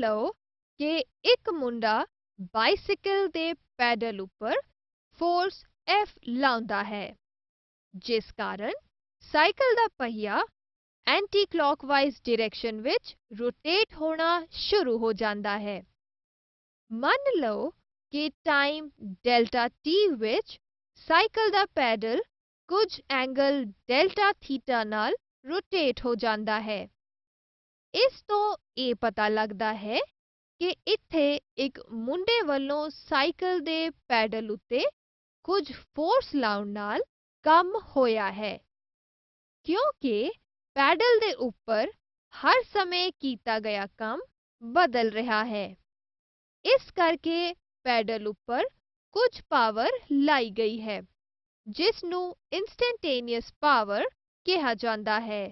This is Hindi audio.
लो कि एक मुंडा बाइसिकल दे पैडल ऊपर फोर्स एफ लाउंदा है जिस कारण साइकिल दा पहिया एंटी क्लॉकवाइज डायरेक्शन रोटेट होना शुरू हो जाता है मान लो कि टाइम डेल्टा टी विच साइकिल दा पैडल कुछ एंगल डेल्टा थीटा नाल रोटेट हो जाता है इस तो ਇਹ ਪਤਾ ਲੱਗਦਾ ਹੈ ਕਿ ਇੱਥੇ ਇੱਕ ਮੁੰਡੇ ਵੱਲੋਂ ਸਾਈਕਲ ਦੇ ਪੈਡਲ ਉੱਤੇ ਕੁਝ ਫੋਰਸ ਲਾਉਣ ਨਾਲ ਕੰਮ ਹੋਇਆ ਹੈ ਕਿਉਂਕਿ ਪੈਡਲ ਦੇ ਉੱਪਰ ਹਰ ਸਮੇਂ ਕੀਤਾ ਗਿਆ ਕੰਮ ਬਦਲ ਰਿਹਾ ਹੈ ਇਸ ਕਰਕੇ ਪੈਡਲ ਉੱਪਰ ਕੁਝ ਪਾਵਰ ਲਾਈ ਗਈ ਹੈ ਜਿਸ ਨੂੰ ਇਨਸਟੈਂਟੇਨੀਅਸ ਪਾਵਰ ਕਿਹਾ ਜਾਂਦਾ ਹੈ